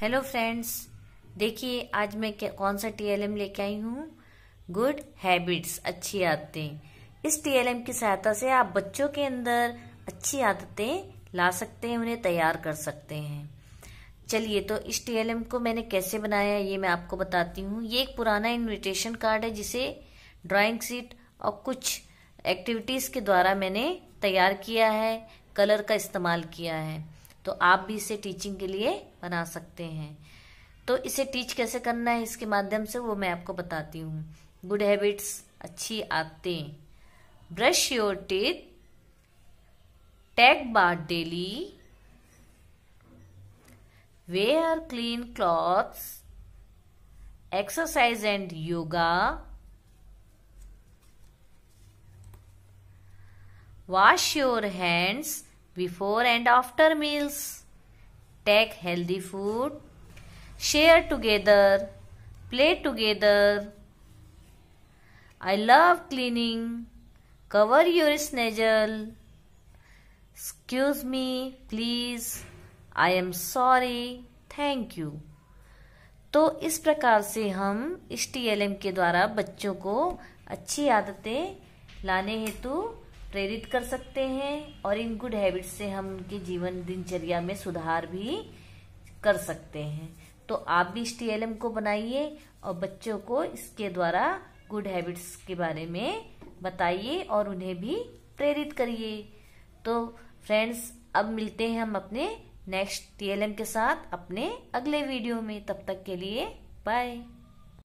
hello friends देखिए आज मैं कौन सा टीएलएम लेके आई हूँ गुड हैबिट्स अच्छी आदतें इस टीएलएम की सहायता से आप बच्चों के अंदर अच्छी आदतें ला सकते हैं उन्हें तैयार कर सकते हैं चलिए तो इस टीएलएम को मैंने कैसे बनाया ये मैं आपको बताती हूँ ये एक पुराना इन्विटेशन कार्ड है जिसे ड्राइंग सीट और कुछ एक्टिविटीज़ के द्वारा मैंने तैयार किया है कलर का इस्तेमाल किया है तो आप भी इसे टीचिंग के लिए बना सकते हैं तो इसे टीच कैसे करना है इसके माध्यम से वो मैं आपको बताती हूँ गुड हैबिट्स अच्छी आते brush your teeth take bath daily wear clean clothes exercise and yoga wash your hands before and after meals take healthy food share together play together i love cleaning cover your snaggel excuse me please i am sorry thank you तो इस प्रकार से हम S के द्वारा बच्चों को अच्छी आदतें लाने हेतु प्रेरित कर सकते हैं और इन गुड हैबिट्स से हम उनके जीवन दिनचर्या में सुधार भी कर सकते हैं तो आप भी इस टीएलएम को बनाइए और बच्चों को इसके द्वारा गुड हैबिट्स के बारे में बताइए और उन्हें भी प्रेरित करिए तो फ्रेंड्स अब मिलते हैं हम अपने नेक्स्ट टीएलएम के साथ अपने अगले वीडियो में तब तक के लिए बाय